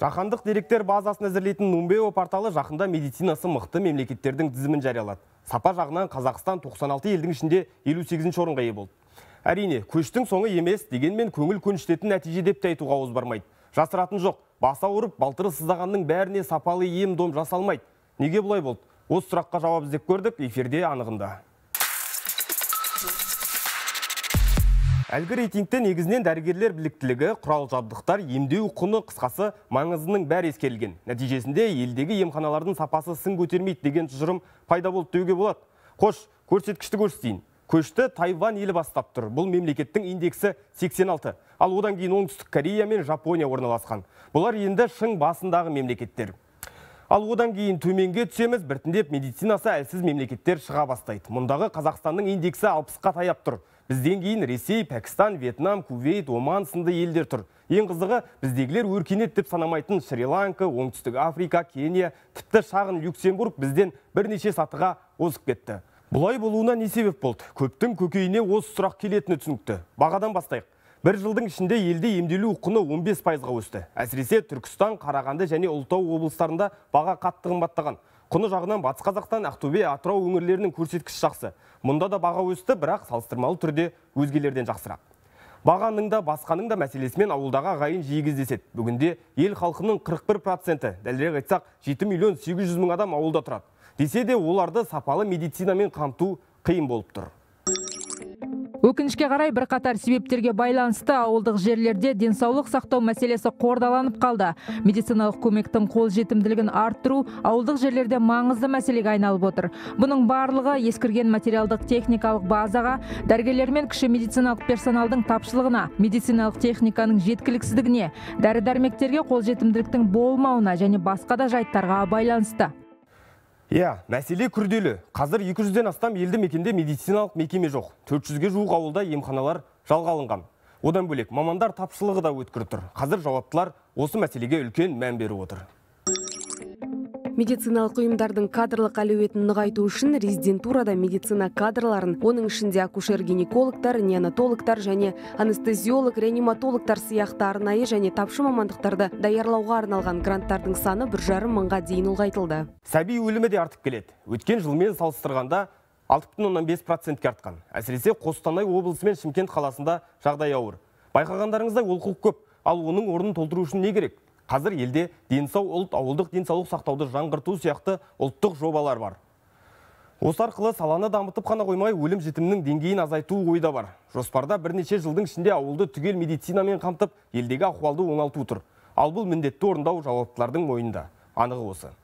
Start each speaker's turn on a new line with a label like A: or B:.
A: жаһандық деректер базасын әзірлейтін нумбео порталы жақында медицинасы мықты мемлекеттердің тізімін жариялады сапа жағынан қазақстан 96 елдің ішінде 58 орынға ие болды әрине көштің соңы емес дегенмен көңіл көншітетін нәтиже деп тәйтуға айтуға ауыз бармайды жасыратын жоқ баса орып балтыры сыздағанның бәріне сапалы ем дом жасалмайды неге бұлай болды осы сұраққа жауап іздеп көрдік эфирде анығында әлгі рейтингте негізінен дәрігерлер біліктілігі құрал жабдықтар емдеу құны қысқасы маңызының бәрі ескерілген нәтижесінде елдегі емханалардың сапасы сын көтермейді деген тұжырым пайда болып төге болады қош көрсеткішті көрсетейін көшті тайвань елі бастап тұр бұл мемлекеттің индексі 86 ал одан кейін оңтүстік корея мен жапония орналасқан бұлар енді шың басындағы мемлекеттер Ал одан кейін төменге түсеміз, біртіндеп медицинасы әлсіз мемлекеттер шыға бастайды. Мұндағы Қазақстанның индексі 60-қа таяп тұр. Бізден кейін Ресей, Пәкістан, Вьетнам, Кувейт, Оман сынды елдер тұр. Ең қызығы біздегілер өркенет деп санамайтын Шри-Ланка, Оңтүстік Африка, Кения, тіпті шағын Люксембург бізден бірнеше сатыға озып кетті. Бұлай болуына не себеп болды? Көптің көкейіне осы сұрақ келетіні түсінікті. Бағадан бастайық. Бір жылдың ішінде елде емделу құны 15 пайызға өсті. Әсіресе Түркістан, Қарағанды және Ұлытау облыстарында баға қатты қымбаттаған. Құны жағынан Батыс Қазақстан, Ақтөбе, Атырау өңірлерінің көрсеткіші жақсы. Мұнда да баға өсті, бірақ салыстырмалы түрде өзгелерден жақсырақ. Бағаның да басқаның да мәселесімен ауылдағы ағайын жиі Бүгінде ел халқының 41%-і, дәлірек айтсақ, 7 миллион 800 мың адам ауылда тұрады. Десе де оларды сапалы медицинамен қамту қиын болып тұр
B: өкінішке қарай бірқатар себептерге байланысты ауылдық жерлерде денсаулық сақтау мәселесі қордаланып қалды медициналық көмектің қол жетімділігін арттыру ауылдық жерлерде маңызды мәселеге айналып отыр бұның барлығы ескірген материалдық техникалық базаға дәрігерлер мен кіші медициналық персоналдың тапшылығына медициналық техниканың жеткіліксіздігіне дәрі дәрмектерге жетімділіктің болмауына және басқа да жайттарға байланысты
A: Иә, мәселе күрделі. Қазір 200-ден астам елді мекенде медициналық мекеме жоқ. 400-ге жуық ауылда емханалар жалға алынған. Одан бөлек мамандар тапшылығы да өткір тұр. Қазір жауаптылар осы мәселеге үлкен мән беріп отыр
C: медициналық ұйымдардың кадрлық әлеуетін нығайту үшін резидентурада медицина кадрларын оның ішінде акушер гинекологтар неонатологтар және анестезиолог реаниматологтар сияқты арнайы және тапшы мамандықтарды даярлауға арналған гранттардың саны бір жарым мыңға дейін ұлғайтылды
A: сәби өлімі де артып келеді өткен жылмен салыстырғанда алты бүтін оннан бес процентке артқан әсіресе қостанай облысы мен шымкент қаласында жағдай ауыр байқағандарыңыздай олқылық көп ал оның орнын толтыру үшін не керек қазір елде денсау ұлт ауылдық денсаулық сақтауды жаңғырту сияқты ұлттық жобалар бар осы арқылы саланы дамытып қана қоймай өлім жітімнің деңгейін азайту ойда бар жоспарда бірнеше жылдың ішінде ауылды түгел медицинамен қамтып елдегі ахуалды оңалту тұр ал бұл міндетті орындау жауаптылардың мойнында анығы осы